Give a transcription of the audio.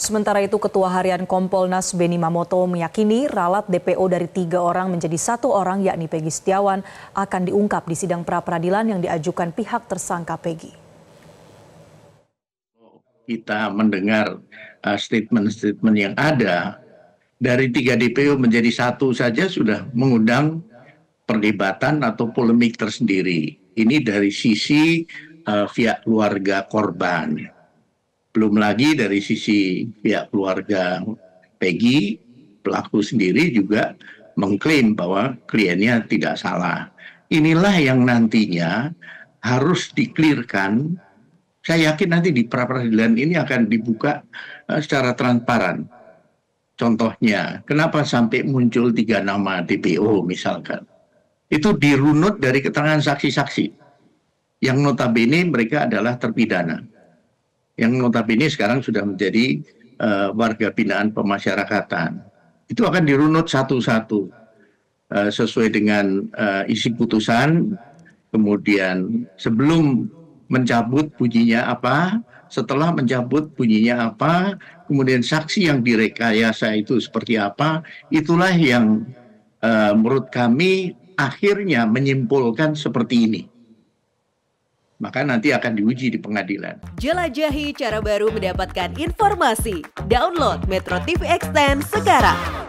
Sementara itu Ketua Harian Kompolnas Beni Mamoto meyakini ralat DPO dari tiga orang menjadi satu orang yakni Pegi Setiawan akan diungkap di sidang pra-peradilan yang diajukan pihak tersangka Pegi. Kita mendengar uh, statement-statement yang ada dari tiga DPO menjadi satu saja sudah mengundang perdebatan atau polemik tersendiri. Ini dari sisi uh, pihak keluarga korban belum lagi dari sisi pihak keluarga Peggy pelaku sendiri juga mengklaim bahwa kliennya tidak salah inilah yang nantinya harus diklirkan saya yakin nanti di pra peradilan ini akan dibuka eh, secara transparan Contohnya, kenapa sampai muncul tiga nama DPO misalkan? Itu dirunut dari keterangan saksi-saksi yang notabene mereka adalah terpidana yang notabene sekarang sudah menjadi uh, warga binaan pemasyarakatan. Itu akan dirunut satu-satu uh, sesuai dengan uh, isi putusan. Kemudian sebelum mencabut bunyinya apa, setelah mencabut bunyinya apa, kemudian saksi yang direkayasa itu seperti apa, itulah yang uh, menurut kami akhirnya menyimpulkan seperti ini maka nanti akan diuji di pengadilan. Jelajahi cara baru mendapatkan informasi. Download Metro TV Extend sekarang.